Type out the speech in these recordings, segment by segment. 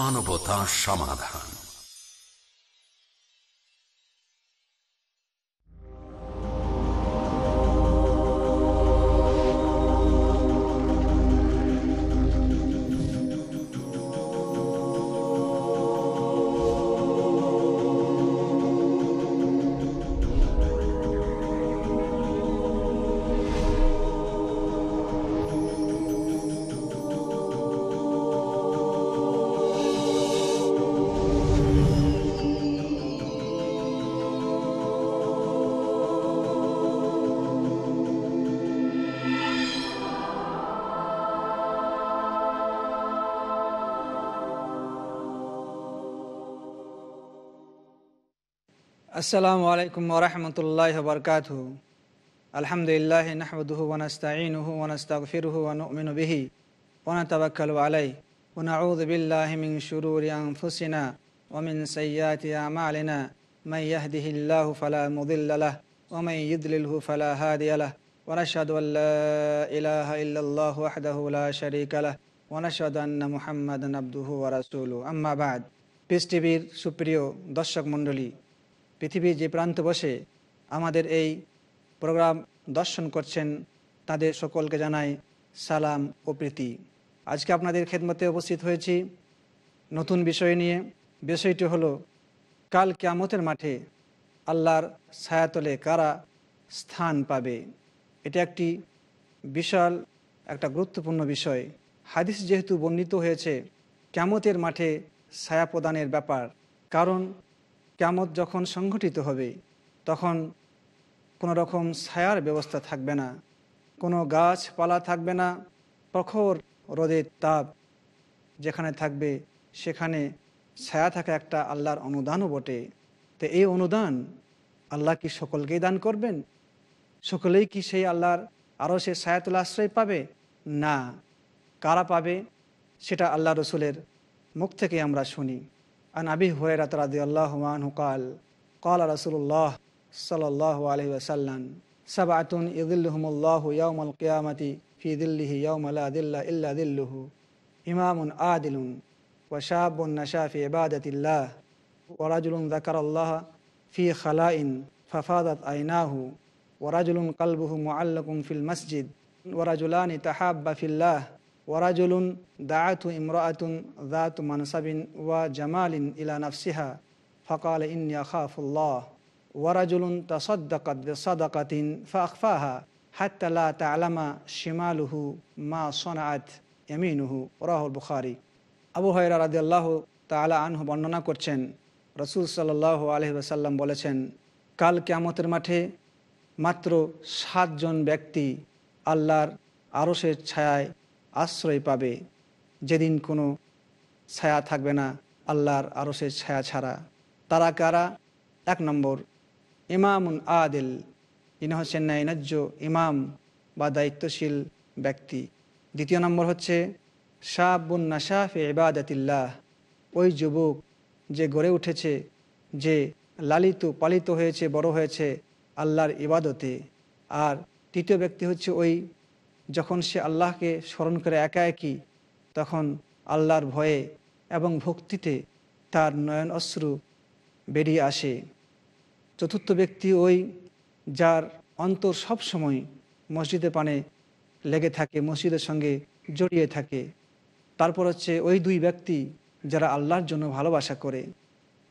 মানবতা সমাধান السلام عليكم ورحمة الله وبركاته الحمد لله نحمده ونستعينه ونستغفره ونؤمن به ونتوكل عليه ونعوذ بالله من شرور أنفسنا ومن سيئات أعمالنا من يهده الله فلا مضل له ومن يضلله فلا هادي له ونشهد أن لا إله إلا الله وحده لا شريك له ونشهد أن محمدا عبده ورسوله أما بعد পিস سوبريو সুপ্রিয় مندلي পৃথিবীর যে প্রান্ত বসে আমাদের এই প্রোগ্রাম দর্শন করছেন তাদের সকলকে জানাই সালাম ও প্রীতি আজকে আপনাদের খেদমতে উপস্থিত হয়েছি নতুন বিষয় নিয়ে বিষয়টি হলো কাল কেয়ামতের মাঠে আল্লাহর ছায়াতলে কারা স্থান পাবে এটা একটি বিশাল একটা গুরুত্বপূর্ণ বিষয় হাদিস যেহেতু বর্ণিত হয়েছে কেমতের মাঠে ছায়া প্রদানের ব্যাপার কারণ ক্যামত যখন সংঘটিত হবে তখন কোনো রকম ছায়ার ব্যবস্থা থাকবে না কোনো গাছপালা থাকবে না প্রখর রোদের তাপ যেখানে থাকবে সেখানে ছায়া থাকা একটা আল্লাহর অনুদানও বটে তো এই অনুদান আল্লাহ কি সকলকেই দান করবেন সকলেই কি সেই আল্লাহর আরও সে ছায়াতুল আশ্রয় পাবে না কারা পাবে সেটা আল্লাহ রসুলের মুখ থেকে আমরা শুনি عن أبي هريرة رضي الله عنه قال قال رسول الله صلى الله عليه وسلم سبعة يظلهم الله يوم القيامة في ظله يوم لا ظل إلا ظله إمام عادل وشاب نشا في عبادة الله ورجل ذكر الله في خلاء ففاضت عيناه ورجل قلبه معلق في المسجد ورجلان تحاب في الله ওয়ারাজুলুন দায়াতু ইমরাতুন দাতু মানসাবিন ওয়া জামালিন ইলা নাফসিহা ফকাল ইন্নিয়া খাফুল্লাহ ওয়ারাজুলুন তাসদ্দাকাত সাদাকাতিন ফাহফাহা হাত্তালা তালামা শিমালুহু মা সোনাত এমিনুহু রাহুল বুখারি আবু হয়রা রাদি আল্লাহ তালা আনহু বর্ণনা করছেন রসুল সাল্লাহ আলহি বলেছেন কাল কেয়ামতের মাঠে মাত্র সাতজন ব্যক্তি আল্লাহর আরসের ছায়ায় আশ্রয় পাবে যেদিন কোনো ছায়া থাকবে না আল্লাহর সে ছায়া ছাড়া তারা কারা এক নম্বর ইমামুন আদিল ইনি হচ্ছেন ন্যায়নাজ্য ইমাম বা দায়িত্বশীল ব্যক্তি দ্বিতীয় নম্বর হচ্ছে শাহবুন নাশাফ এবাদাতিল্লাহ ওই যুবক যে গড়ে উঠেছে যে লালিত পালিত হয়েছে বড় হয়েছে আল্লাহর ইবাদতে আর তৃতীয় ব্যক্তি হচ্ছে ওই যখন সে আল্লাহকে স্মরণ করে একা একই তখন আল্লাহর ভয়ে এবং ভক্তিতে তার নয়ন অশ্রু বেরিয়ে আসে চতুর্থ ব্যক্তি ওই যার অন্তর সবসময় মসজিদে পানে লেগে থাকে মসজিদের সঙ্গে জড়িয়ে থাকে তারপর হচ্ছে ওই দুই ব্যক্তি যারা আল্লাহর জন্য ভালোবাসা করে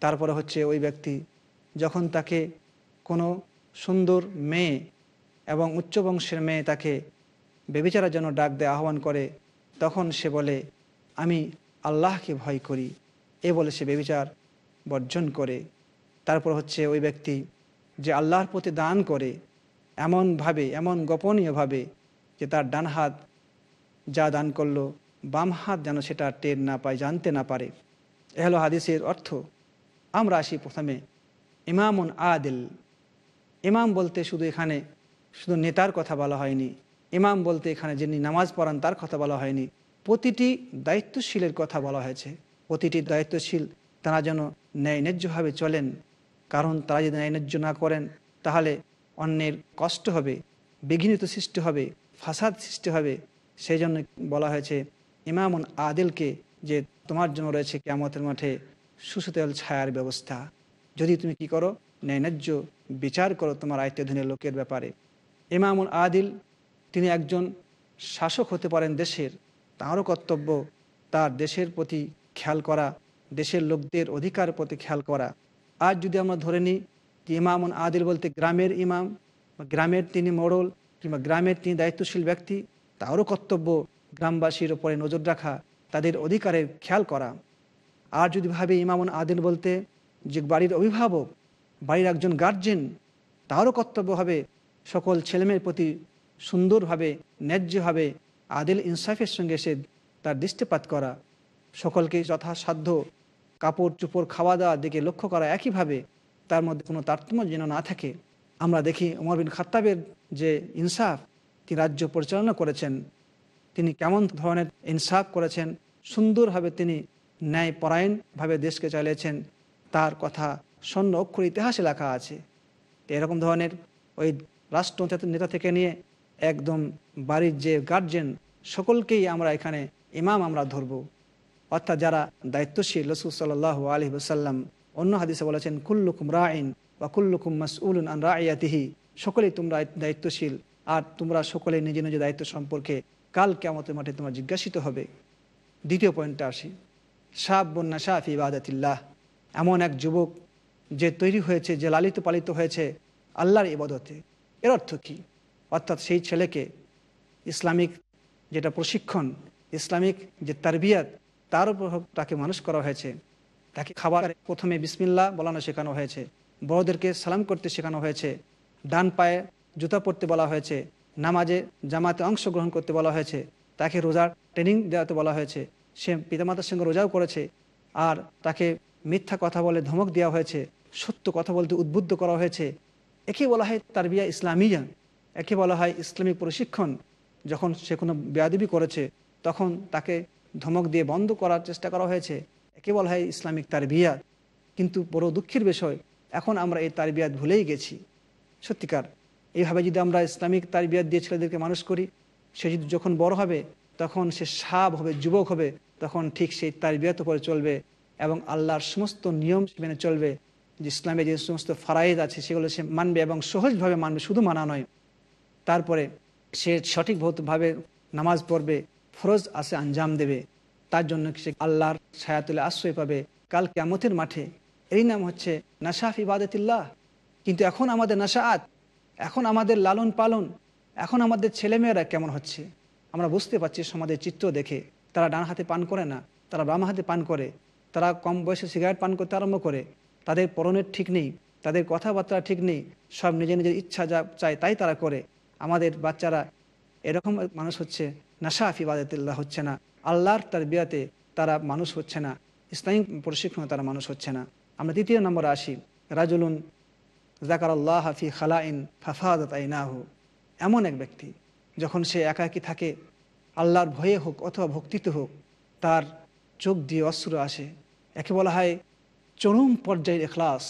তারপরে হচ্ছে ওই ব্যক্তি যখন তাকে কোনো সুন্দর মেয়ে এবং উচ্চ বংশের মেয়ে তাকে বেবিচারার জন্য ডাক দেয় আহ্বান করে তখন সে বলে আমি আল্লাহকে ভয় করি এ বলে সে বেবিচার বর্জন করে তারপর হচ্ছে ওই ব্যক্তি যে আল্লাহর প্রতি দান করে এমনভাবে এমন গোপনীয়ভাবে যে তার ডান হাত যা দান করলো বাম হাত যেন সেটা টের না পায় জানতে না পারে এ হলো হাদিসের অর্থ আমরা আসি প্রথমে ইমামুন আদিল ইমাম বলতে শুধু এখানে শুধু নেতার কথা বলা হয়নি ইমাম বলতে এখানে যিনি নামাজ পড়ান তার কথা বলা হয়নি প্রতিটি দায়িত্বশীলের কথা বলা হয়েছে প্রতিটি দায়িত্বশীল তারা যেন ন্যায়ন্যায্যভাবে চলেন কারণ তারা যদি ন্যায় ন্যায্য না করেন তাহলে অন্যের কষ্ট হবে বিঘ্নিত সৃষ্টি হবে ফাসাদ সৃষ্টি হবে সেই জন্য বলা হয়েছে ইমামুন আদিলকে যে তোমার জন্য রয়েছে কেমতের মাঠে সুসুতেল ছায়ার ব্যবস্থা যদি তুমি কি করো ন্যায়ন্যায্য বিচার করো তোমার আয়ত্যাধীনের লোকের ব্যাপারে ইমামুল আদিল তিনি একজন শাসক হতে পারেন দেশের তাঁরও কর্তব্য তার দেশের প্রতি খেয়াল করা দেশের লোকদের অধিকার প্রতি খেয়াল করা আজ যদি আমরা ধরে নিই যে ইমাম আদিল বলতে গ্রামের ইমাম বা গ্রামের তিনি মোড়ল কিংবা গ্রামের তিনি দায়িত্বশীল ব্যক্তি তারও কর্তব্য গ্রামবাসীর ওপরে নজর রাখা তাদের অধিকারের খেয়াল করা আর যদি ভাবে ইমামন আদিল বলতে যে বাড়ির অভিভাবক বাড়ির একজন গার্জেন তারও কর্তব্য হবে সকল ছেলেমেয়ের প্রতি সুন্দরভাবে ন্যায্যভাবে আদিল ইনসাফের সঙ্গে সে তার দৃষ্টিপাত করা সকলকে যথাসাধ্য কাপড় চুপড় খাওয়া দাওয়ার দিকে লক্ষ্য করা একইভাবে তার মধ্যে কোনো তারতম্য যেন না থাকে আমরা দেখি ওমর বিন খাত্তাবের যে ইনসাফ তিনি রাজ্য পরিচালনা করেছেন তিনি কেমন ধরনের ইনসাফ করেছেন সুন্দরভাবে তিনি ন্যায় পরায়ণভাবে দেশকে চালিয়েছেন তার কথা স্বর্ণ অক্ষর ইতিহাসে লেখা আছে এরকম ধরনের ওই রাষ্ট্র নেতা থেকে নিয়ে একদম বাড়ির যে গার্জেন সকলকেই আমরা এখানে ইমাম আমরা ধরব অর্থাৎ যারা দায়িত্বশীল রসুল সাল্লাহ আলী সাল্লাম অন্য হাদিসে বলেছেন কুল্লুকুম রাইন বা কুল্লুকুম মাসউল আন রায়াতিহি সকলেই তোমরা দায়িত্বশীল আর তোমরা সকলে নিজে নিজে দায়িত্ব সম্পর্কে কাল কেমতের মাঠে তোমার জিজ্ঞাসিত হবে দ্বিতীয় পয়েন্টটা আসি সাহ বন্যা শাহ ইবাদাতিল্লাহ এমন এক যুবক যে তৈরি হয়েছে যে লালিত পালিত হয়েছে আল্লাহর ইবাদতে এর অর্থ কী অর্থাৎ সেই ছেলেকে ইসলামিক যেটা প্রশিক্ষণ ইসলামিক যে তারবিয়াত তার উপর তাকে মানুষ করা হয়েছে তাকে খাবার প্রথমে বিসমিল্লা বলানো শেখানো হয়েছে বড়দেরকে সালাম করতে শেখানো হয়েছে ডান পায়ে জুতা পরতে বলা হয়েছে নামাজে জামাতে অংশগ্রহণ করতে বলা হয়েছে তাকে রোজার ট্রেনিং দেওয়াতে বলা হয়েছে সে পিতামাতার সঙ্গে রোজাও করেছে আর তাকে মিথ্যা কথা বলে ধমক দেওয়া হয়েছে সত্য কথা বলতে উদ্বুদ্ধ করা হয়েছে একে বলা হয় তারবিয়া ইসলামিয়া একে বলা হয় ইসলামিক প্রশিক্ষণ যখন সে কোনো বেয়াদবি করেছে তখন তাকে ধমক দিয়ে বন্ধ করার চেষ্টা করা হয়েছে একে বলা হয় ইসলামিক তার বিয়াদ কিন্তু বড় দুঃখের বিষয় এখন আমরা এই তার বিয়াদ ভুলেই গেছি সত্যিকার এইভাবে যদি আমরা ইসলামিক তার বিয়াদ দিয়ে ছেলেদেরকে মানুষ করি সে যদি যখন বড় হবে তখন সে সাব হবে যুবক হবে তখন ঠিক সেই তার বিয়াত করে চলবে এবং আল্লাহর সমস্ত নিয়ম মেনে চলবে যে ইসলামে যে সমস্ত ফারায়েদ আছে সেগুলো সে মানবে এবং সহজভাবে মানবে শুধু মানা নয় তারপরে সে সঠিকভাবে নামাজ পড়বে ফরজ আসে আঞ্জাম দেবে তার জন্য সে আল্লাহর তুলে আশ্রয় পাবে কাল কেমতের মাঠে এই নাম হচ্ছে নাসাফ ইবাদতিল্লাহ কিন্তু এখন আমাদের আত এখন আমাদের লালন পালন এখন আমাদের ছেলেমেয়েরা কেমন হচ্ছে আমরা বুঝতে পারছি সমাজের চিত্র দেখে তারা ডান হাতে পান করে না তারা বাম হাতে পান করে তারা কম বয়সে সিগারেট পান করতে আরম্ভ করে তাদের পরনের ঠিক নেই তাদের কথাবার্তা ঠিক নেই সব নিজের নিজের ইচ্ছা যা চায় তাই তারা করে আমাদের বাচ্চারা এরকম মানুষ হচ্ছে নাশা আফিবাদতুল্লাহ হচ্ছে না আল্লাহর তার বিয়াতে তারা মানুষ হচ্ছে না ইসলামিক প্রশিক্ষণে তারা মানুষ হচ্ছে না আমরা দ্বিতীয় নম্বর আসি রাজুলুন জাকার আল্লাহ হাফি খালাইন ফাফাদত আইনাহু এমন এক ব্যক্তি যখন সে একাকি থাকে আল্লাহর ভয়ে হোক অথবা ভক্তিতে হোক তার চোখ দিয়ে অস্ত্র আসে একে বলা হয় চরম পর্যায়ের এখলাস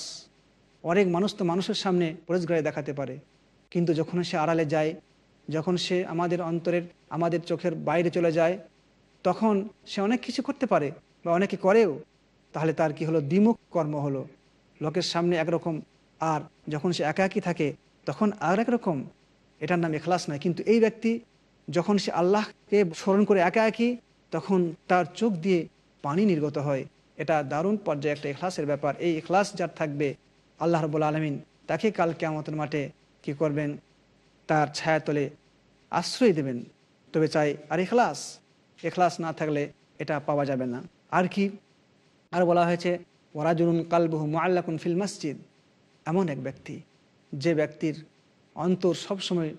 অনেক মানুষ তো মানুষের সামনে পরেজগায় দেখাতে পারে কিন্তু যখন সে আড়ালে যায় যখন সে আমাদের অন্তরের আমাদের চোখের বাইরে চলে যায় তখন সে অনেক কিছু করতে পারে বা অনেকে করেও তাহলে তার কি হলো দ্বিমুখ কর্ম হলো লোকের সামনে একরকম আর যখন সে একা একই থাকে তখন আর একরকম এটার নাম এখলাস নয় কিন্তু এই ব্যক্তি যখন সে আল্লাহকে স্মরণ করে একা একই তখন তার চোখ দিয়ে পানি নির্গত হয় এটা দারুণ পর্যায়ে একটা এখলাসের ব্যাপার এই এখলাস যার থাকবে আল্লাহ রবুল আলমিন তাকে কাল কেমতের মাঠে কি করবেন তার ছায়াতলে আশ্রয় দেবেন তবে চাই আর এখলাস এখলাস না থাকলে এটা পাওয়া যাবে না আর কি আর বলা হয়েছে ওরাজুরুন কালবহু মোয়াল্লাকুন ফিল মসজিদ এমন এক ব্যক্তি যে ব্যক্তির অন্তর সবসময়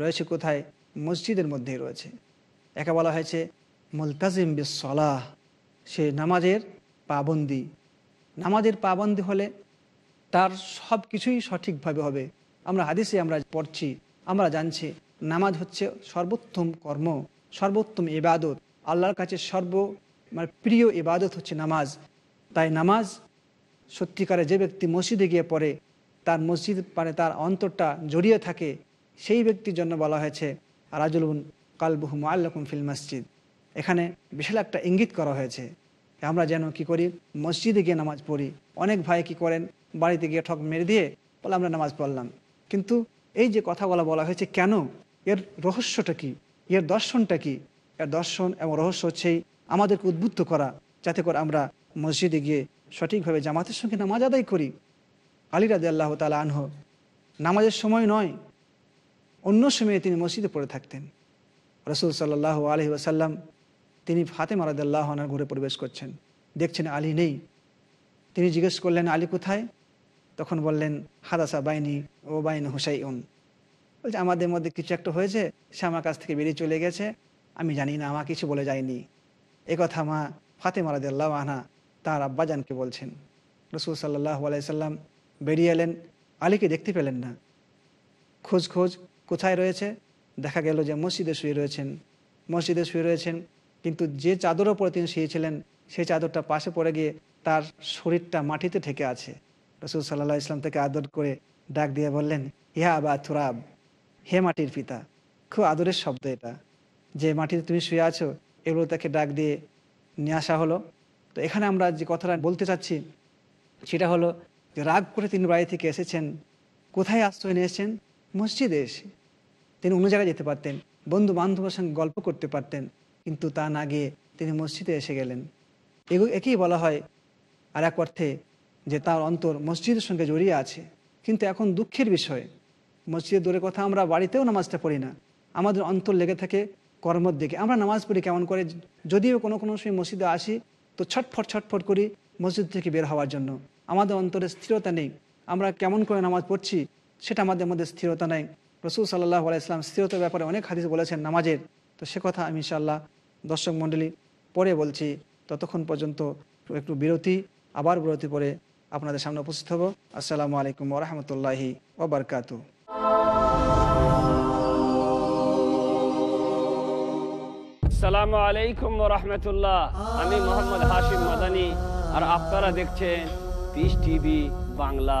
রয়েছে কোথায় মসজিদের মধ্যেই রয়েছে একা বলা হয়েছে মুলতাজিম বিসলাহ সে নামাজের পাবন্দি নামাজের পাবন্দি হলে তার সব কিছুই সঠিকভাবে হবে আমরা হাদিসে আমরা পড়ছি আমরা জানছি নামাজ হচ্ছে সর্বোত্তম কর্ম সর্বোত্তম ইবাদত আল্লাহর কাছে সর্ব মানে প্রিয় ইবাদত হচ্ছে নামাজ তাই নামাজ সত্যিকারে যে ব্যক্তি মসজিদে গিয়ে পড়ে তার মসজিদ মানে তার অন্তরটা জড়িয়ে থাকে সেই ব্যক্তির জন্য বলা হয়েছে রাজুল কালবহু মাল্লকুম ফিল মসজিদ এখানে বিশাল একটা ইঙ্গিত করা হয়েছে আমরা যেন কি করি মসজিদে গিয়ে নামাজ পড়ি অনেক ভাই কি করেন বাড়িতে গিয়ে ঠক মেরে দিয়ে বলে আমরা নামাজ পড়লাম কিন্তু এই যে কথা বলা হয়েছে কেন এর রহস্যটা কি এর দর্শনটা কি এর দর্শন এবং রহস্য হচ্ছেই আমাদেরকে উদ্বুদ্ধ করা যাতে করে আমরা মসজিদে গিয়ে সঠিকভাবে জামাতের সঙ্গে নামাজ আদায় করি আলী রাজি আল্লাহ তালা আনহ নামাজের সময় নয় অন্য সময়ে তিনি মসজিদে পড়ে থাকতেন রসুল সাল্লাহ আলহি আসাল্লাম তিনি ফাতে মারাদাল্লাহনার ঘুরে প্রবেশ করছেন দেখছেন আলী নেই তিনি জিজ্ঞেস করলেন আলী কোথায় তখন বললেন হাদাসা বাইনি ও বাইন হুসাই উন বলছে আমাদের মধ্যে কিছু একটা হয়েছে সে আমার কাছ থেকে বেরিয়ে চলে গেছে আমি জানি না আমার কিছু বলে যায়নি এ কথা মা ফাতেমা রাজিয়াল্লাহ আহা তার আব্বাজানকে বলছেন রসুল সাল্লাহ আলাইসাল্লাম বেরিয়ে এলেন আলীকে দেখতে পেলেন না খোঁজ খোঁজ কোথায় রয়েছে দেখা গেল যে মসজিদে শুয়ে রয়েছেন মসজিদে শুয়ে রয়েছেন কিন্তু যে চাদর ওপরে তিনি শুয়েছিলেন সেই চাদরটা পাশে পড়ে গিয়ে তার শরীরটা মাটিতে ঠেকে আছে রসুল সাল্লা ইসলাম তাকে আদর করে ডাক দিয়ে বললেন ইহা আবা থুরাব হে মাটির পিতা খুব আদরের শব্দ এটা যে মাটিতে তুমি শুয়ে আছো এগুলো তাকে ডাক দিয়ে নিয়ে আসা হলো তো এখানে আমরা যে কথাটা বলতে চাচ্ছি সেটা হলো যে রাগ করে তিনি বাড়ি থেকে এসেছেন কোথায় আশ্রয় নিয়েছেন মসজিদে এসে তিনি অন্য জায়গায় যেতে পারতেন বন্ধু বান্ধবের সঙ্গে গল্প করতে পারতেন কিন্তু তা না গিয়ে তিনি মসজিদে এসে গেলেন এগুলো একেই বলা হয় আর এক অর্থে যে তার অন্তর মসজিদের সঙ্গে জড়িয়ে আছে কিন্তু এখন দুঃখের বিষয় মসজিদের দূরে কথা আমরা বাড়িতেও নামাজটা পড়ি না আমাদের অন্তর লেগে থাকে কর্মর দিকে আমরা নামাজ পড়ি কেমন করে যদিও কোনো কোনো সময় মসজিদে আসি তো ছটফট ছটফট করি মসজিদ থেকে বের হওয়ার জন্য আমাদের অন্তরে স্থিরতা নেই আমরা কেমন করে নামাজ পড়ছি সেটা আমাদের মধ্যে স্থিরতা নেই রসুল সাল্লাহ আলাইসলাম স্থিরতার ব্যাপারে অনেক হাদিস বলেছেন নামাজের তো সে কথা আমি ইনশাল্লাহ দর্শক মণ্ডলী পরে বলছি ততক্ষণ পর্যন্ত একটু বিরতি আবার বিরতি পরে আপনাদের সামনে উপস্থিত হব আসসালামু আলাইকুম ওরহমতুল্লাহি ওবরকাতু আসসালামু আলাইকুম রহমতুল্লাহ আমি মোহাম্মদ হাশিম মাদানি আর আপনারা দেখছেন পিস টিভি বাংলা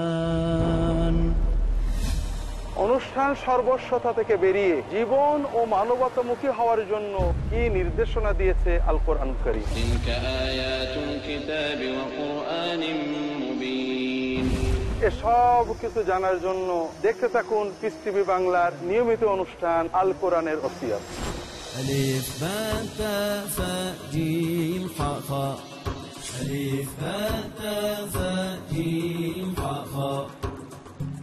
অনুষ্ঠান সর্বস্বতা থেকে বেরিয়ে জীবন ও মানবতামুখী হওয়ার জন্য কি নির্দেশনা দিয়েছে আল কোরআন করি সব কিছু জানার জন্য দেখতে থাকুন পিস টিভি বাংলার নিয়মিত অনুষ্ঠান আল কোরআনের অসিয়াত ألف باء تاء فاء جيم حاء خاء ألف باء تاء فاء جيم حاء خاء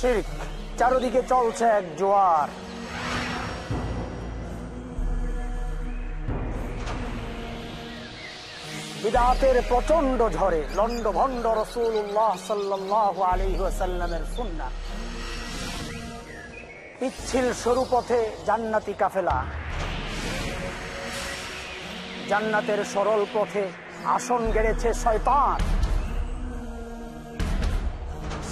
শির্ক চারদিকে চলছে এক জোয়ার বিদাতের প্রচন্ড ঝড়ে লন্ড ভন্ড রসুল আলিহাসাল্লামের সুন্না পিচ্ছিল সরু পথে জান্নাতি কাফেলা জান্নাতের সরল পথে আসন গেড়েছে শয়তান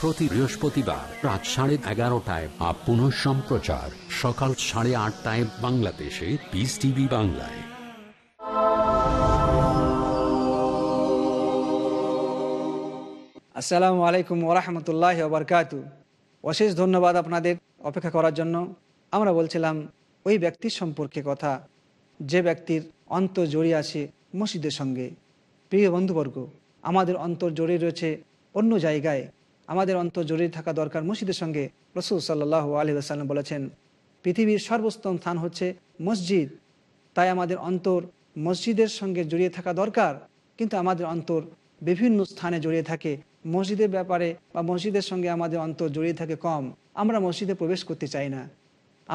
প্রতি বৃহস্পতিবার রাত সাড়ে এগারোটায় আপ পুনঃ সম্প্রচার সকাল সাড়ে আটটায় বাংলাদেশে পিস টিভি বাংলায় আসসালামু আলাইকুম ওরহামতুল্লাহ বরকাত অশেষ ধন্যবাদ আপনাদের অপেক্ষা করার জন্য আমরা বলছিলাম ওই ব্যক্তির সম্পর্কে কথা যে ব্যক্তির অন্তর জড়িয়ে আছে মসজিদের সঙ্গে প্রিয় বন্ধুবর্গ আমাদের অন্তর জড়িয়ে রয়েছে অন্য জায়গায় আমাদের অন্তর জড়িয়ে থাকা দরকার মসজিদের সঙ্গে রসুল সাল্লাহ আলী আসাল্লাম বলেছেন পৃথিবীর সর্বোত্তম স্থান হচ্ছে মসজিদ তাই আমাদের অন্তর মসজিদের সঙ্গে জড়িয়ে থাকা দরকার কিন্তু আমাদের অন্তর বিভিন্ন স্থানে জড়িয়ে থাকে মসজিদের ব্যাপারে বা মসজিদের সঙ্গে আমাদের অন্তর জড়িয়ে থাকে কম আমরা মসজিদে প্রবেশ করতে চাই না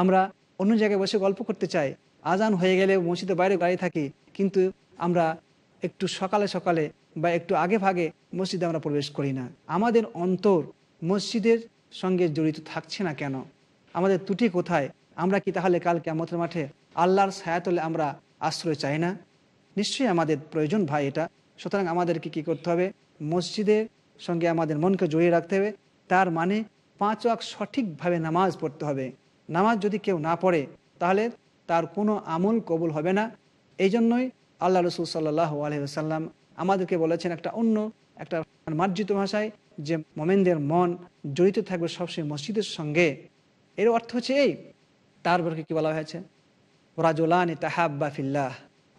আমরা অন্য জায়গায় বসে গল্প করতে চাই আজান হয়ে গেলে মসজিদের বাইরে গাড়ি থাকি কিন্তু আমরা একটু সকালে সকালে বা একটু আগে ভাগে মসজিদে আমরা প্রবেশ করি না আমাদের অন্তর মসজিদের সঙ্গে জড়িত থাকছে না কেন আমাদের ত্রুটি কোথায় আমরা কি তাহলে কাল কেমতের মাঠে আল্লাহর সায়াতলে আমরা আশ্রয় চাই না নিশ্চয়ই আমাদের প্রয়োজন ভাই এটা সুতরাং আমাদেরকে কি করতে হবে মসজিদের সঙ্গে আমাদের মনকে জড়িয়ে রাখতে হবে তার মানে পাঁচ ওয়াক সঠিকভাবে নামাজ পড়তে হবে নামাজ যদি কেউ না পড়ে তাহলে তার কোনো আমল কবুল হবে না এই জন্যই আল্লাহ রসুল সাল্লাহ আলহিহাসাল্লাম আমাদেরকে বলেছেন একটা অন্য একটা মার্জিত ভাষায় যে মোমেনদের মন জড়িত থাকবে সবসময় মসজিদের সঙ্গে এর অর্থ হচ্ছে এই তারপরকে কি বলা হয়েছে রাজুলান তাহাব্বা ফিল্লাহ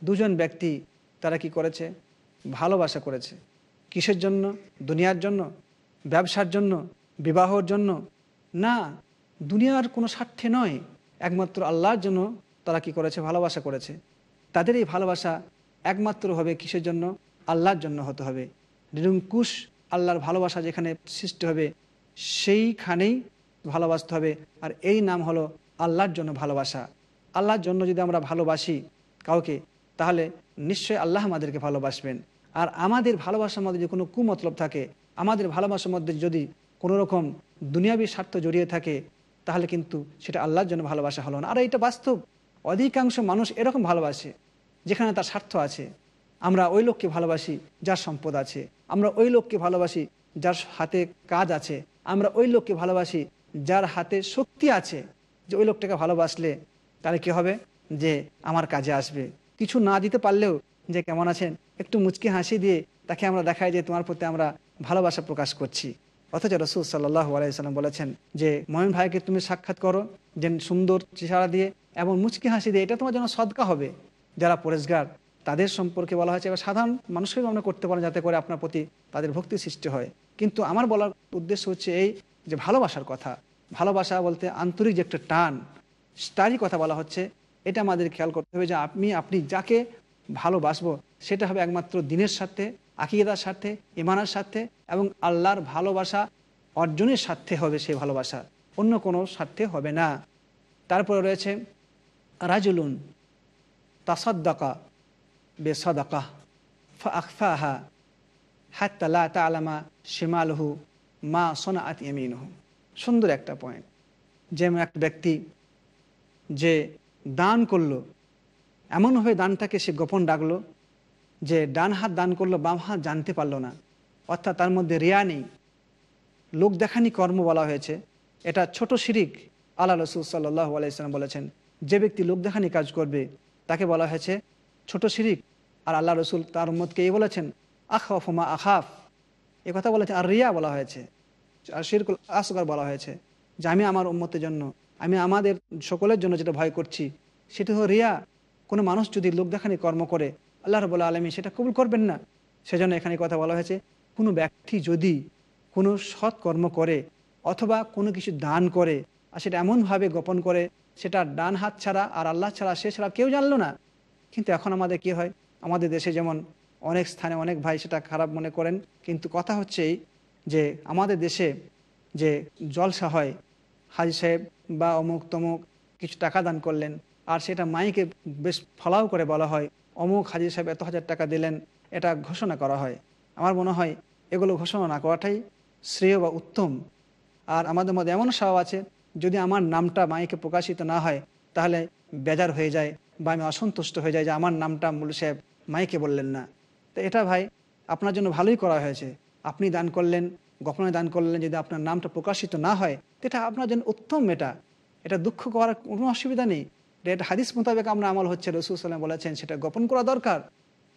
দুজন ব্যক্তি তারা কি করেছে ভালোবাসা করেছে কিসের জন্য দুনিয়ার জন্য ব্যবসার জন্য বিবাহর জন্য না দুনিয়ার কোনো স্বার্থে নয় একমাত্র আল্লাহর জন্য তারা কি করেছে ভালোবাসা করেছে তাদের এই ভালোবাসা একমাত্র হবে কিসের জন্য আল্লাহর জন্য হতে হবে নিরঙ্কুশ আল্লাহর ভালোবাসা যেখানে সৃষ্টি হবে সেইখানেই ভালোবাসতে হবে আর এই নাম হলো আল্লাহর জন্য ভালোবাসা আল্লাহর জন্য যদি আমরা ভালোবাসি কাউকে তাহলে নিশ্চয়ই আল্লাহ আমাদেরকে ভালোবাসবেন আর আমাদের ভালোবাসার মধ্যে যদি কোনো কুমতলব থাকে আমাদের ভালোবাসার মধ্যে যদি কোনো রকম দুনিয়াবী স্বার্থ জড়িয়ে থাকে তাহলে কিন্তু সেটা আল্লাহর জন্য ভালোবাসা হলো না আর এটা বাস্তব অধিকাংশ মানুষ এরকম ভালোবাসে যেখানে তার স্বার্থ আছে আমরা ওই লোককে ভালোবাসি যার সম্পদ আছে আমরা ওই লোককে ভালোবাসি যার হাতে কাজ আছে আমরা ওই লোককে ভালোবাসি যার হাতে শক্তি আছে যে ওই লোকটাকে ভালোবাসলে তাহলে কি হবে যে আমার কাজে আসবে কিছু না দিতে পারলেও যে কেমন আছেন একটু মুচকি হাসি দিয়ে তাকে আমরা দেখাই যে তোমার প্রতি আমরা ভালোবাসা প্রকাশ করছি অথচ রসুল সাল্লাহ আলাইসাল্লাম বলেছেন যে ময়ন ভাইকে তুমি সাক্ষাৎ করো যে সুন্দর চেহারা দিয়ে এবং মুচকি হাসি দিয়ে এটা তোমার জন্য সদকা হবে যারা পরেশগার তাদের সম্পর্কে বলা হয়েছে এবার সাধারণ মানুষকে আমরা করতে পারেন যাতে করে আপনার প্রতি তাদের ভক্তি সৃষ্টি হয় কিন্তু আমার বলার উদ্দেশ্য হচ্ছে এই যে ভালোবাসার কথা ভালোবাসা বলতে আন্তরিক যে একটা টান তারই কথা বলা হচ্ছে এটা আমাদের খেয়াল করতে হবে যে আপনি আপনি যাকে ভালোবাসবো সেটা হবে একমাত্র দিনের সাথে আকিদার স্বার্থে ইমানার স্বার্থে এবং আল্লাহর ভালোবাসা অর্জনের স্বার্থে হবে সেই ভালোবাসা অন্য কোনো স্বার্থে হবে না তারপরে রয়েছে রাজুলুন তাসাদ্দাকা বেসাদাকা ফা আকফাহা হাত্তালা তালামা শিমালহু মা সোনাআত ইমিনহু সুন্দর একটা পয়েন্ট যেমন একটা ব্যক্তি যে দান করলো এমনভাবে দানটাকে সে গোপন ডাকলো যে ডান হাত দান করলো বাম হাত জানতে পারলো না অর্থাৎ তার মধ্যে রেয়া নেই লোক দেখানি কর্ম বলা হয়েছে এটা ছোট শিরিক আল্লাহ রসুল সাল্লাহ আলাইসালাম বলেছেন যে ব্যক্তি লোক দেখানি কাজ করবে তাকে বলা হয়েছে ছোট শিরিক আর আল্লাহ রসুল তার মতকে এই বলেছেন আখাফ মা আখাফ এ কথা বলেছে আর রিয়া বলা হয়েছে আর শিরকুল আসগর বলা হয়েছে যে আমি আমার উন্মতের জন্য আমি আমাদের সকলের জন্য যেটা ভয় করছি সেটা হল রিয়া কোনো মানুষ যদি লোক দেখানি কর্ম করে আল্লাহ রবুল্লা আলমী সেটা কবুল করবেন না সেজন্য এখানে কথা বলা হয়েছে কোনো ব্যক্তি যদি কোনো সৎকর্ম করে অথবা কোনো কিছু দান করে আর সেটা এমনভাবে গোপন করে সেটা ডান হাত ছাড়া আর আল্লাহ ছাড়া সে ছাড়া কেউ জানলো না কিন্তু এখন আমাদের কি হয় আমাদের দেশে যেমন অনেক স্থানে অনেক ভাই সেটা খারাপ মনে করেন কিন্তু কথা হচ্ছে যে আমাদের দেশে যে জলসা হয় হাজি সাহেব বা অমুক তমুক কিছু টাকা দান করলেন আর সেটা মাইকে বেশ ফলাও করে বলা হয় অমুক হাজির সাহেব এত হাজার টাকা দিলেন এটা ঘোষণা করা হয় আমার মনে হয় এগুলো ঘোষণা না করাটাই শ্রেয় বা উত্তম আর আমাদের মধ্যে এমন স্বভাব আছে যদি আমার নামটা মাইকে প্রকাশিত না হয় তাহলে বেজার হয়ে যায় বা আমি অসন্তুষ্ট হয়ে যায় যে আমার নামটা মূল সাহেব মাইকে বললেন না তো এটা ভাই আপনার জন্য ভালোই করা হয়েছে আপনি দান করলেন গোপনে দান করলেন যদি আপনার নামটা প্রকাশিত না হয় এটা আপনার জন্য উত্তম এটা এটা দুঃখ করার কোনো অসুবিধা নেই এটা হাদিস মোতাবেক আমরা আমল হচ্ছে রসুল সাল্লাম বলেছেন সেটা গোপন করা দরকার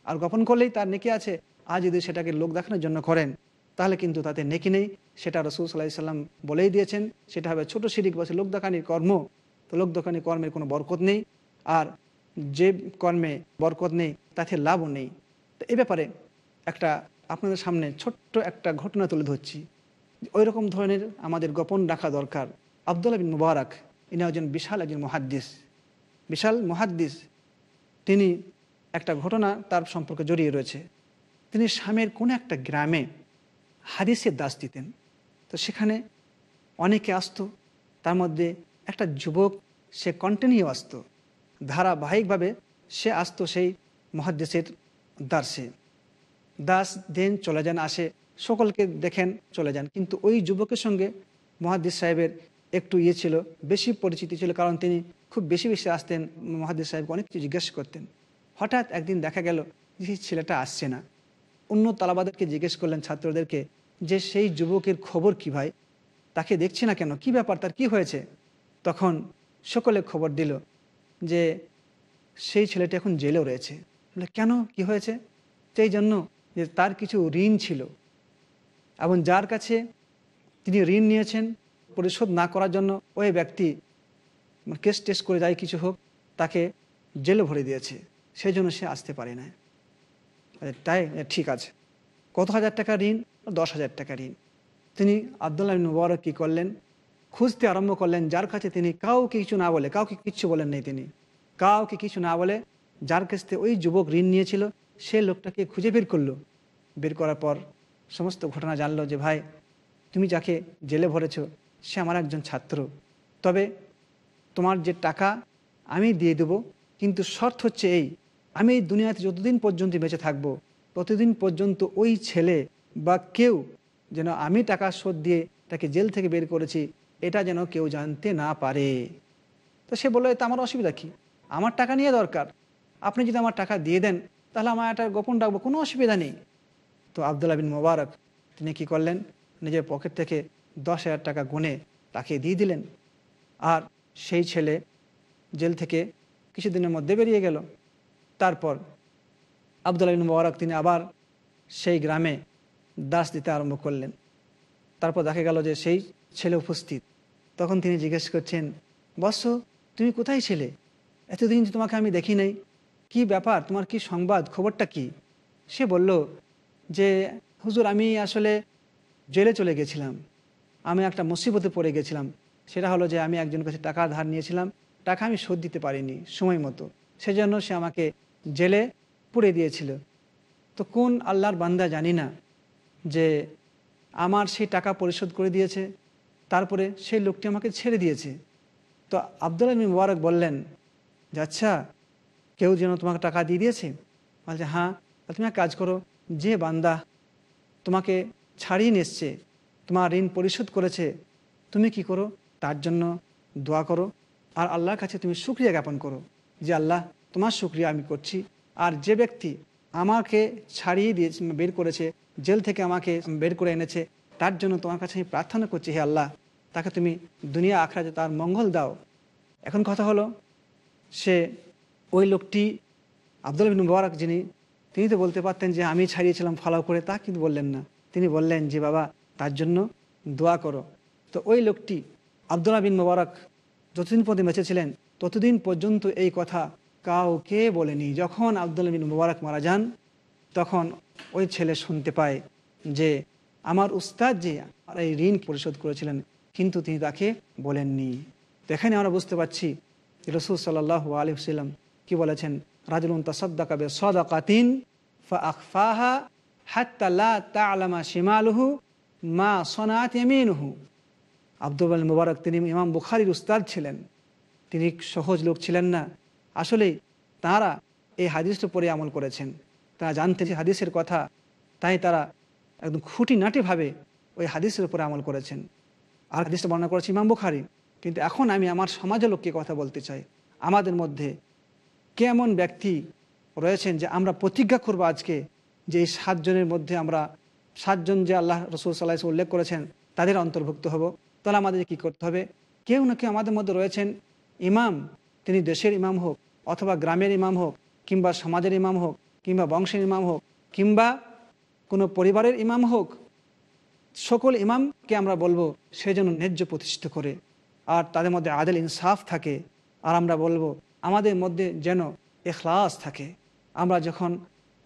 আর গোপন করলেই তার নেকি আছে আর যদি সেটাকে লোক দেখানোর জন্য করেন তাহলে কিন্তু তাতে নেকি নেই সেটা রসুল সাল্লাহ সাল্লাম বলেই দিয়েছেন সেটা হবে ছোটো সিরিক বসে লোক দেখানির কর্ম তো লোক দেখানি কর্মের কোনো বরকত নেই আর যে কর্মে বরকত নেই তাতে লাভও নেই তো এ ব্যাপারে একটা আপনাদের সামনে ছোট্ট একটা ঘটনা তুলে ধরছি ওই রকম ধরনের আমাদের গোপন রাখা দরকার আবদুল্লাহ বিন মুবারক ইনি একজন বিশাল একজন মহাদ্দেশ বিশাল মহাদ্দিস তিনি একটা ঘটনা তার সম্পর্কে জড়িয়ে রয়েছে তিনি স্বামীর কোনো একটা গ্রামে হাদিসের দাস দিতেন তো সেখানে অনেকে আসতো তার মধ্যে একটা যুবক সে কন্টিনিউ আসতো ধারাবাহিকভাবে সে আসতো সেই মহাদ্দেশের দাসে দাস দেন চলে যান আসে সকলকে দেখেন চলে যান কিন্তু ওই যুবকের সঙ্গে মহাদ্দেশ সাহেবের একটু ইয়ে ছিল বেশি পরিচিতি ছিল কারণ তিনি খুব বেশি বেশি আসতেন মহাদেব সাহেবকে অনেক কিছু জিজ্ঞেস করতেন হঠাৎ একদিন দেখা গেল যে ছেলেটা আসছে না অন্য তালাবাদেরকে জিজ্ঞেস করলেন ছাত্রদেরকে যে সেই যুবকের খবর কি ভাই তাকে দেখছি না কেন কি ব্যাপার তার কি হয়েছে তখন সকলে খবর দিল যে সেই ছেলেটি এখন জেলেও রয়েছে বলে কেন কি হয়েছে সেই জন্য যে তার কিছু ঋণ ছিল এবং যার কাছে তিনি ঋণ নিয়েছেন পরিশোধ না করার জন্য ওই ব্যক্তি কেস টেস্ট করে যাই কিছু হোক তাকে জেলে ভরে দিয়েছে সেই জন্য সে আসতে পারে না আচ্ছা, তাই আচ্ছা, ঠিক আছে কত হাজার টাকা ঋণ দশ হাজার টাকা ঋণ তিনি আবদুল্লাহ মুবারক কী করলেন খুঁজতে আরম্ভ করলেন যার কাছে তিনি কাউকে কিছু না বলে কাউকে কিচ্ছু বলেন নেই তিনি কাউকে কিছু না বলে যার কাছ থেকে ওই যুবক ঋণ নিয়েছিল সে লোকটাকে খুঁজে বের করলো বের করার পর সমস্ত ঘটনা জানলো যে ভাই তুমি যাকে জেলে ভরেছ সে আমার একজন ছাত্র তবে তোমার যে টাকা আমি দিয়ে দেব কিন্তু শর্ত হচ্ছে এই আমি এই দুনিয়াতে যতদিন পর্যন্ত বেঁচে থাকব। ততদিন পর্যন্ত ওই ছেলে বা কেউ যেন আমি টাকা শোধ দিয়ে তাকে জেল থেকে বের করেছি এটা যেন কেউ জানতে না পারে তো সে বললো এতে আমার অসুবিধা কী আমার টাকা নিয়ে দরকার আপনি যদি আমার টাকা দিয়ে দেন তাহলে আমার এটা গোপন রাখবো কোনো অসুবিধা নেই তো আবদুল্লা বিন মোবারক তিনি কি করলেন নিজের পকেট থেকে দশ হাজার টাকা গুনে তাকে দিয়ে দিলেন আর সেই ছেলে জেল থেকে কিছুদিনের মধ্যে বেরিয়ে গেল তারপর আবদুল্লাহ মুবারক তিনি আবার সেই গ্রামে দাস দিতে আরম্ভ করলেন তারপর দেখা গেল যে সেই ছেলে উপস্থিত তখন তিনি জিজ্ঞেস করছেন বৎস তুমি কোথায় ছেলে এতদিন তোমাকে আমি দেখি নাই কি ব্যাপার তোমার কি সংবাদ খবরটা কি সে বলল যে হুজুর আমি আসলে জেলে চলে গেছিলাম আমি একটা মুসিবতে পড়ে গেছিলাম সেটা হলো যে আমি একজন কাছে টাকা ধার নিয়েছিলাম টাকা আমি শোধ দিতে পারিনি সময় মতো সেজন্য সে আমাকে জেলে পুড়ে দিয়েছিল তো কোন আল্লাহর বান্দা জানি না যে আমার সেই টাকা পরিশোধ করে দিয়েছে তারপরে সেই লোকটি আমাকে ছেড়ে দিয়েছে তো আলমী মুবারক বললেন যে আচ্ছা কেউ যেন তোমাকে টাকা দিয়ে দিয়েছে বলছে হ্যাঁ তুমি এক কাজ করো যে বান্দা তোমাকে ছাড়িয়ে নিয়ে তোমার ঋণ পরিশোধ করেছে তুমি কি করো তার জন্য দোয়া করো আর আল্লাহর কাছে তুমি সুক্রিয়া জ্ঞাপন করো যে আল্লাহ তোমার সুক্রিয়া আমি করছি আর যে ব্যক্তি আমাকে ছাড়িয়ে দিয়ে বের করেছে জেল থেকে আমাকে বের করে এনেছে তার জন্য তোমার কাছে আমি প্রার্থনা করছি হে আল্লাহ তাকে তুমি দুনিয়া আখড়াতে তার মঙ্গল দাও এখন কথা হলো সে ওই লোকটি আব্দুল বিন মুবারক যিনি তিনি তো বলতে পারতেন যে আমি ছাড়িয়েছিলাম ফলাও করে তা কিন্তু বললেন না তিনি বললেন যে বাবা তার জন্য দোয়া করো তো ওই লোকটি আবদুল্লাহ বিন মোবারক যতদিন পর্যন্ত বেঁচে ছিলেন ততদিন পর্যন্ত এই কথা কাউকে বলেনি যখন আবদুল্লাহ বিন মোবারক মারা যান তখন ওই ছেলে শুনতে পায় যে আমার উস্তাদ যে এই ঋণ পরিশোধ করেছিলেন কিন্তু তিনি তাকে বলেননি এখানে আমরা বুঝতে পারছি রসুল সাল্লাহ আলী সাল্লাম কি বলেছেন রাজুলুন তাসাদ্দা কাবে ফা আখফাহা হাত্তাল্লা তা আলামা শিমালহু মা সনাত এমিনহু আব্দুল মুবারক তিনি ইমাম বুখারির উস্তাদ ছিলেন তিনি সহজ লোক ছিলেন না আসলে তারা এই হাদিসটা পরে আমল করেছেন তারা জানতেন হাদিসের কথা তাই তারা একদম খুঁটিনাটিভাবে ওই হাদিসের উপরে আমল করেছেন আর হাদিসটা বর্ণনা করেছে ইমাম বুখারি কিন্তু এখন আমি আমার সমাজের লোককে কথা বলতে চাই আমাদের মধ্যে কেমন ব্যক্তি রয়েছেন যে আমরা প্রতিজ্ঞা করবো আজকে যে এই সাতজনের মধ্যে আমরা সাতজন যে আল্লাহ রসুল সাল্লাহ উল্লেখ করেছেন তাদের অন্তর্ভুক্ত হব তাহলে আমাদের কি করতে হবে কেউ না কেউ আমাদের মধ্যে রয়েছেন ইমাম তিনি দেশের ইমাম হোক অথবা গ্রামের ইমাম হোক কিংবা সমাজের ইমাম হোক কিংবা বংশের ইমাম হোক কিংবা কোনো পরিবারের ইমাম হোক সকল ইমামকে আমরা বলবো সে যেন ন্যায্য প্রতিষ্ঠিত করে আর তাদের মধ্যে আদেল ইনসাফ থাকে আর আমরা বলবো আমাদের মধ্যে যেন এখলাস থাকে আমরা যখন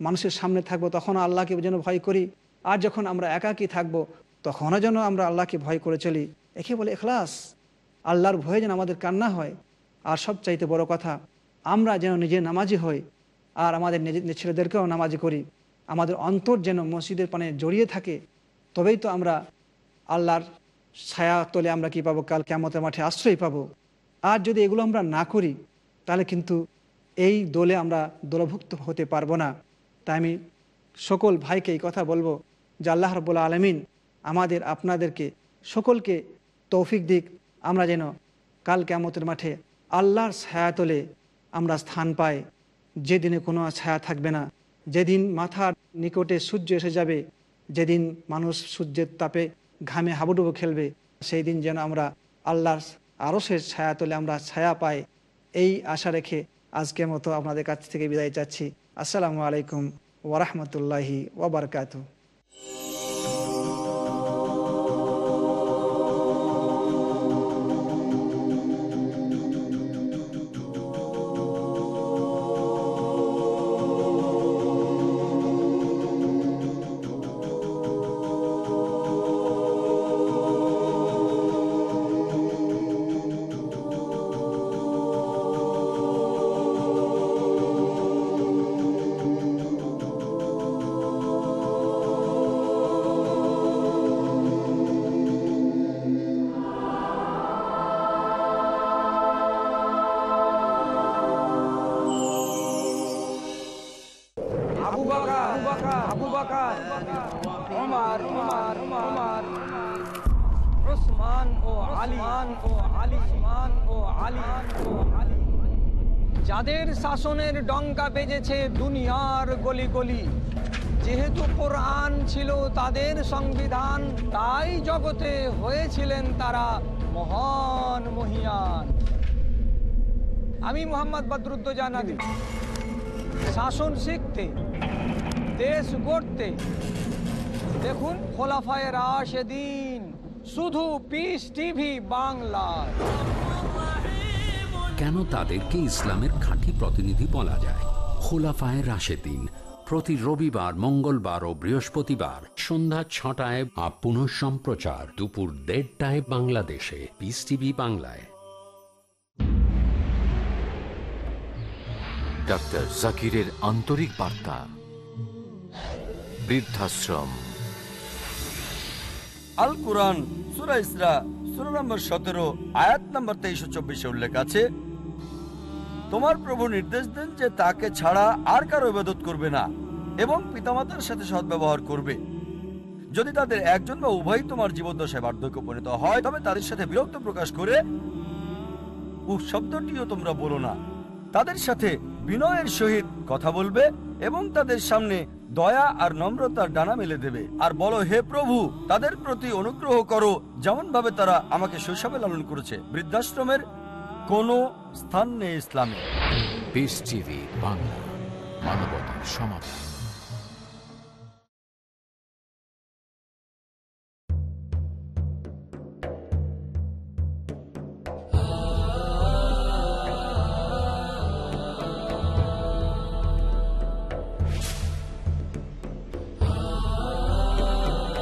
মানুষের সামনে থাকবো তখন আল্লাহকে যেন ভয় করি আর যখন আমরা একাকি থাকব তখনও যেন আমরা আল্লাহকে ভয় করে চলি একে বলে এখলাস আল্লাহর ভয়ে যেন আমাদের কান্না হয় আর সবচাইতে বড় কথা আমরা যেন নিজে নামাজি হই আর আমাদের নিজের ছেলেদেরকেও নামাজি করি আমাদের অন্তর যেন মসজিদের পানে জড়িয়ে থাকে তবেই তো আমরা আল্লাহর ছায়া তলে আমরা কি পাবো কাল কেমতের মাঠে আশ্রয় পাবো আর যদি এগুলো আমরা না করি তাহলে কিন্তু এই দোলে আমরা দলভুক্ত হতে পারবো না তাই আমি সকল ভাইকে এই কথা বলবো যে আল্লাহ রবুল্লা আলমিন আমাদের আপনাদেরকে সকলকে তৌফিক দিক আমরা যেন কাল কেমতের মাঠে আল্লাহর ছায়াতলে আমরা স্থান পাই যেদিনে কোনো ছায়া থাকবে না যেদিন মাথার নিকটে সূর্য এসে যাবে যেদিন মানুষ সূর্যের তাপে ঘামে হাবুডুবু খেলবে সেই দিন যেন আমরা আল্লাহর আরসের ছায়াতলে আমরা ছায়া পাই এই আশা রেখে আজকে মতো আপনাদের কাছ থেকে বিদায় চাচ্ছি আসসালামু আলাইকুম ওরহমতুল্লাহি ওবরকাতু তাদের শাসনের ডঙ্কা বেজেছে দুনিয়ার গলি গলি যেহেতু কোরআন ছিল তাদের সংবিধান তাই জগতে হয়েছিলেন তারা মহান মহিয়ান আমি মোহাম্মদ বদরুদ্দ জানাদি শাসন শিখতে দেশ গড়তে দেখুন খোলাফায় রাশেদিন শুধু পিস টিভি বাংলা কেন তাদেরকে ইসলামের খাঁটি প্রতিনিধি বলা যায় খোলাফায় রাশেদিন প্রতি রবিবার মঙ্গলবার ও বৃহস্পতিবার সন্ধ্যা ছটায় বা পুনঃ সম্প্রচার দুপুর দেড়টায় বাংলাদেশে পিস টিভি বাংলায় ডাক্তার জাকিরের আন্তরিক বার্তা বৃদ্ধাশ্রম আল কোরআন সুরা ইসরা সুরা নম্বর সতেরো আয়াত নম্বর তেইশ চব্বিশে উল্লেখ আছে তোমার প্রভু নির্দেশ দেন যে তাকে ছাড়া আর কারো ইবাদত করবে না এবং পিতামাতার সাথে সদ্ব্যবহার করবে যদি তাদের একজন বা উভয় তোমার জীবনদশায় বার্ধক্য পরিণত হয় তবে তাদের সাথে বিরক্ত প্রকাশ করে উহ শব্দটিও তোমরা বলো না তাদের সাথে বিনয়ের সহিত কথা বলবে এবং তাদের সামনে দয়া আর নম্রতার ডানা মেলে দেবে আর বলো হে প্রভু তাদের প্রতি অনুগ্রহ করো যেমন ভাবে তারা আমাকে শৈশবে লালন করেছে বৃদ্ধাশ্রমের কোনো স্থান নেই ইসলামে বাংলা মানবতার সমাধান